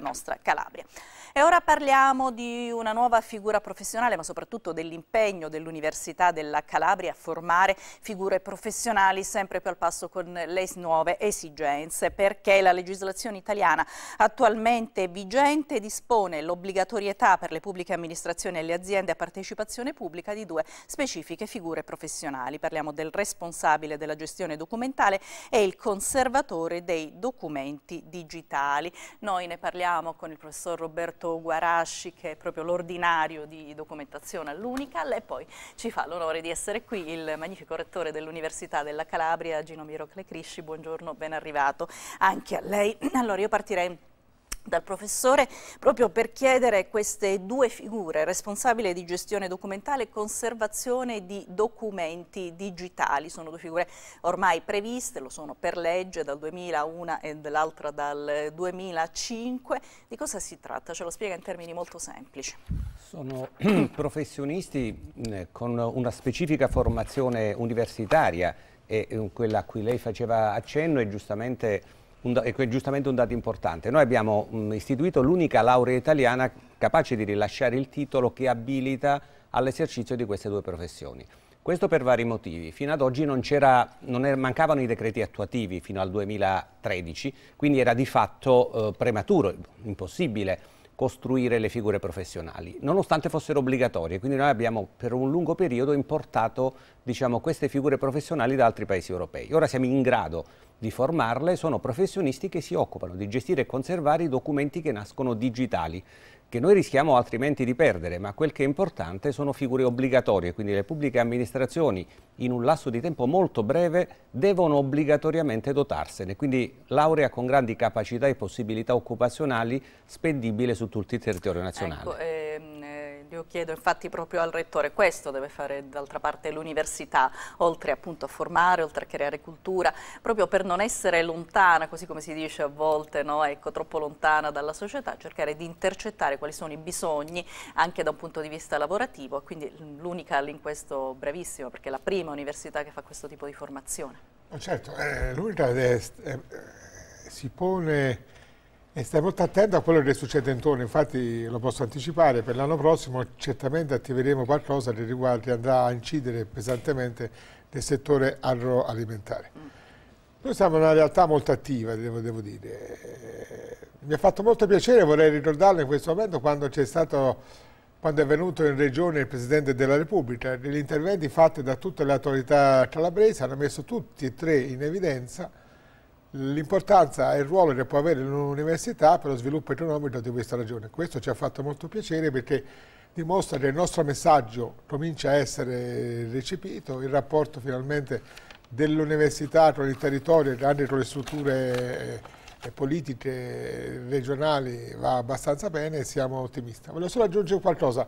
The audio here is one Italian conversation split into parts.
nostra Calabria. E ora parliamo di una nuova figura professionale, ma soprattutto dell'impegno dell'Università della Calabria a formare figure professionali sempre più al passo con le nuove esigenze, perché la legislazione italiana attualmente vigente dispone l'obbligatorietà per le pubbliche amministrazioni e le aziende a partecipazione pubblica di due specifiche figure professionali. Parliamo del responsabile della gestione documentale e il conservatore dei documenti digitali. Noi ne parliamo con il professor Roberto Roberto Guarasci che è proprio l'ordinario di documentazione all'Unical e poi ci fa l'onore di essere qui il magnifico rettore dell'Università della Calabria Ginomiro Clecrisci, buongiorno, ben arrivato anche a lei. Allora io partirei dal professore proprio per chiedere queste due figure, responsabile di gestione documentale e conservazione di documenti digitali. Sono due figure ormai previste, lo sono per legge dal 2001 e l'altra dal 2005. Di cosa si tratta? Ce lo spiega in termini molto semplici. Sono professionisti con una specifica formazione universitaria e eh, quella a cui lei faceva accenno e giustamente un, è giustamente un dato importante. Noi abbiamo mh, mm, istituito l'unica laurea italiana capace di rilasciare il titolo che abilita all'esercizio di queste due professioni. Questo per vari motivi. Fino ad oggi non non è, mancavano i decreti attuativi fino al 2013, quindi era di fatto eh, prematuro, impossibile costruire le figure professionali, nonostante fossero obbligatorie. Quindi noi abbiamo per un lungo periodo importato diciamo, queste figure professionali da altri paesi europei. Ora siamo in grado di formarle sono professionisti che si occupano di gestire e conservare i documenti che nascono digitali, che noi rischiamo altrimenti di perdere, ma quel che è importante sono figure obbligatorie, quindi le pubbliche amministrazioni in un lasso di tempo molto breve devono obbligatoriamente dotarsene, quindi laurea con grandi capacità e possibilità occupazionali spendibile su tutto il territorio ecco, nazionale. Ecco, eh io chiedo infatti proprio al Rettore, questo deve fare d'altra parte l'università, oltre appunto a formare, oltre a creare cultura, proprio per non essere lontana, così come si dice a volte, no? ecco, troppo lontana dalla società, cercare di intercettare quali sono i bisogni anche da un punto di vista lavorativo, quindi l'unica in questo brevissimo, perché è la prima università che fa questo tipo di formazione. Certo, eh, l'unica eh, si pone e stai molto attento a quello che succede intorno, infatti lo posso anticipare, per l'anno prossimo certamente attiveremo qualcosa che riguarda, andrà a incidere pesantemente nel settore agroalimentare. Noi siamo una realtà molto attiva, devo, devo dire. Mi ha fatto molto piacere, vorrei ricordarlo in questo momento, quando c'è stato quando è venuto in regione il Presidente della Repubblica, gli interventi fatti da tutte le autorità calabresi hanno messo tutti e tre in evidenza l'importanza e il ruolo che può avere l'università per lo sviluppo economico di questa regione. Questo ci ha fatto molto piacere perché dimostra che il nostro messaggio comincia a essere recepito, il rapporto finalmente dell'università con il territorio e anche con le strutture eh, politiche regionali va abbastanza bene e siamo ottimisti. Voglio solo aggiungere qualcosa.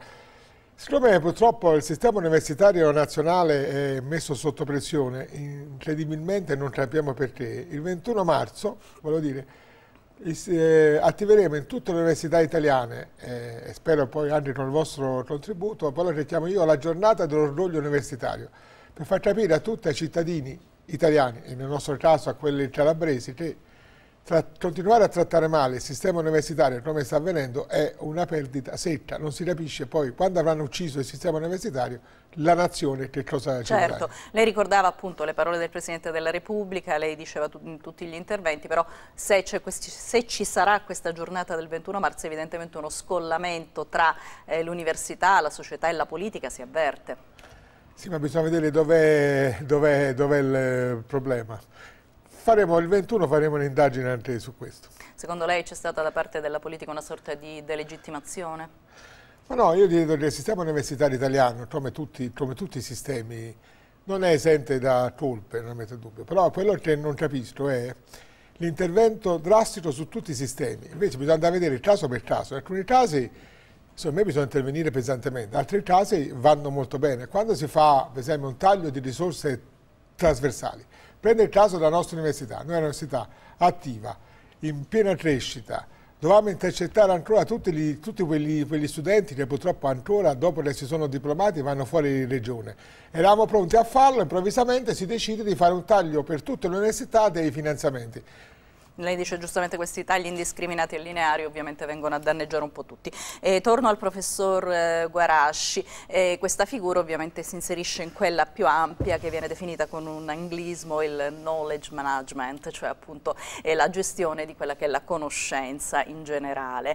Siccome purtroppo il sistema universitario nazionale è messo sotto pressione, incredibilmente non sappiamo perché, il 21 marzo, voglio dire, eh, attiveremo in tutte le università italiane, eh, e spero poi anche con il vostro contributo, quello che chiamo io la giornata dell'orgoglio universitario, per far capire a tutti i cittadini italiani, e nel nostro caso a quelli calabresi, che tra, continuare a trattare male il sistema universitario come sta avvenendo è una perdita secca, non si capisce poi quando avranno ucciso il sistema universitario la nazione che cosa c'è. Certo, lei ricordava appunto le parole del Presidente della Repubblica, lei diceva tu, in tutti gli interventi, però se, questi, se, ci sarà questa giornata del 21 marzo evidentemente uno scollamento tra eh, l'università, la società e la politica si avverte. Sì, ma bisogna vedere dov'è dov dov il eh, problema Faremo il 21 faremo un'indagine anche su questo. Secondo lei c'è stata da parte della politica una sorta di delegittimazione? Ma no, io direi che il sistema universitario italiano, come tutti, come tutti, i sistemi, non è esente da colpe, non metto dubbio. Però quello che non capisco è l'intervento drastico su tutti i sistemi. Invece bisogna andare a vedere caso per caso. In alcuni casi, secondo me, bisogna intervenire pesantemente. In altri casi vanno molto bene. Quando si fa, per esempio, un taglio di risorse trasversali, Prende il caso della nostra università, noi un'università attiva, in piena crescita, dovevamo intercettare ancora tutti, gli, tutti quegli, quegli, studenti che purtroppo ancora dopo che si sono diplomati vanno fuori di regione. Eravamo pronti a farlo, improvvisamente si decide di fare un taglio per tutte le università dei finanziamenti. Lei dice giustamente questi tagli indiscriminati e lineari ovviamente vengono a danneggiare un po' tutti. E torno al professor eh, Guarasci, eh, questa figura ovviamente si inserisce in quella più ampia che viene definita con un anglismo il knowledge management, cioè appunto eh, la gestione di quella che è la conoscenza in generale.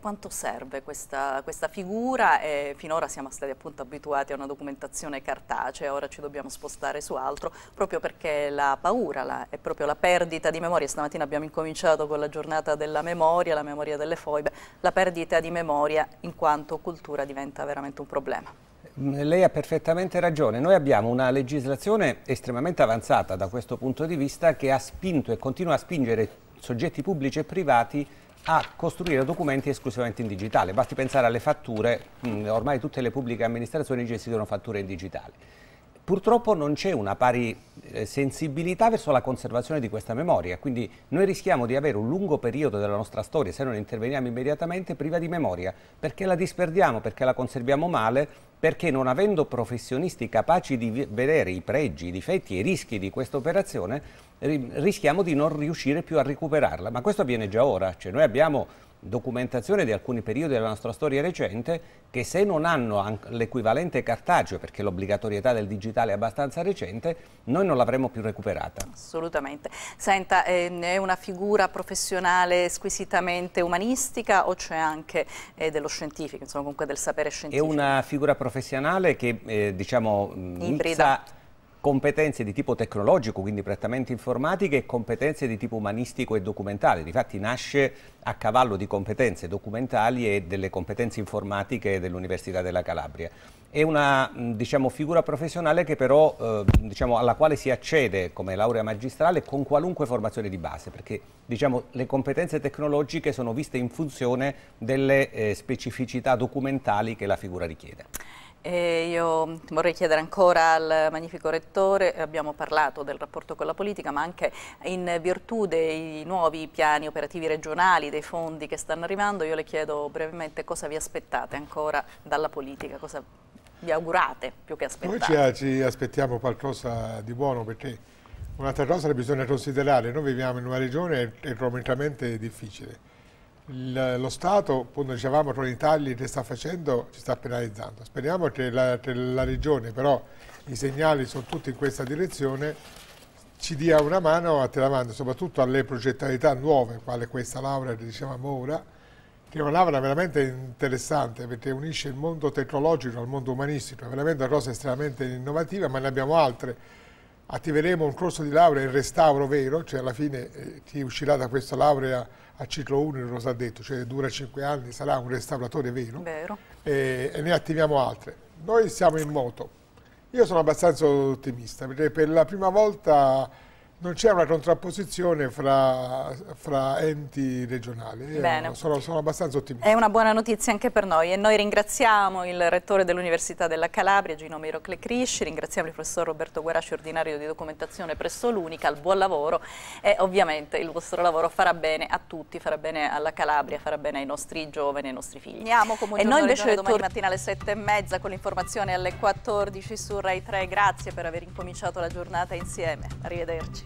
quanto serve questa, questa figura? finora siamo stati appunto abituati a una documentazione cartacea, ora ci dobbiamo spostare su altro proprio perché la paura la, è proprio la perdita di memoria. Stamattina abbiamo abbiamo incominciato con la giornata della memoria, la memoria delle foibe, la perdita di memoria in quanto cultura diventa veramente un problema. Mm, lei ha perfettamente ragione, noi abbiamo una legislazione estremamente avanzata da questo punto di vista che ha spinto e continua a spingere soggetti pubblici e privati a costruire documenti esclusivamente in digitale. Basti pensare alle fatture, mm, ormai tutte le pubbliche amministrazioni gestiscono fatture in digitale purtroppo non c'è una pari eh, sensibilità verso la conservazione di questa memoria, quindi noi rischiamo di avere un lungo periodo della nostra storia, se non interveniamo immediatamente, priva di memoria, perché la disperdiamo, perché la conserviamo male, perché non avendo professionisti capaci di vedere i pregi, i difetti e i rischi di questa operazione, rischiamo di non riuscire più a recuperarla, ma questo avviene già ora, cioè noi abbiamo documentazione di alcuni periodi della nostra storia recente che se non hanno l'equivalente cartaceo, perché l'obbligatorietà del digitale è abbastanza recente, noi non l'avremmo più recuperata. Assolutamente. Senta, ehm, è una figura professionale squisitamente umanistica o c'è anche eh, dello scientifico, insomma comunque del sapere scientifico? È una figura professionale che eh, diciamo mm, Ibrida competenze di tipo tecnologico, quindi prettamente informatiche, e competenze di tipo umanistico e documentale. Difatti nasce a cavallo di competenze documentali e delle competenze informatiche dell'Università della Calabria. È una diciamo, figura professionale che però, eh, diciamo, alla quale si accede come laurea magistrale con qualunque formazione di base, perché diciamo, le competenze tecnologiche sono viste in funzione delle eh, specificità documentali che la figura richiede. E io vorrei chiedere ancora al magnifico Rettore, abbiamo parlato del rapporto con la politica, ma anche in virtù dei nuovi piani operativi regionali, dei fondi che stanno arrivando, io le chiedo brevemente cosa vi aspettate ancora dalla politica, cosa vi augurate più che aspettate? Noi ci aspettiamo qualcosa di buono perché un'altra cosa che bisogna considerare, noi viviamo in una regione economicamente difficile, il, lo Stato, appunto dicevamo con i tagli che sta facendo, ci sta penalizzando. Speriamo che la, che la Regione, però i segnali sono tutti in questa direzione, ci dia una mano a Telamando, soprattutto alle progettualità nuove, quale questa laurea che dicevamo ora, che è una laurea veramente interessante perché unisce il mondo tecnologico al mondo umanistico, è veramente una cosa estremamente innovativa, ma ne abbiamo altre attiveremo un corso di laurea in restauro vero, cioè alla fine eh, chi uscirà da questa laurea a ciclo 1 non lo sa detto, cioè dura 5 anni, sarà un restauratore vero, vero. E, e ne attiviamo altre. Noi siamo in moto, io sono abbastanza ottimista perché per la prima volta non c'è una contrapposizione fra, fra enti regionali, sono, sono, abbastanza ottimista. È una buona notizia anche per noi e noi ringraziamo il Rettore dell'Università della Calabria, Gino Mirocle Clecrisci, ringraziamo il Professor Roberto Guaraci, Ordinario di Documentazione presso l'Unica, buon lavoro e ovviamente il vostro lavoro farà bene a tutti, farà bene alla Calabria, farà bene ai nostri giovani, ai nostri figli. Andiamo come un e noi invece domani mattina alle sette e mezza con l'informazione alle 14 su Rai 3, grazie per aver incominciato la giornata insieme, arrivederci.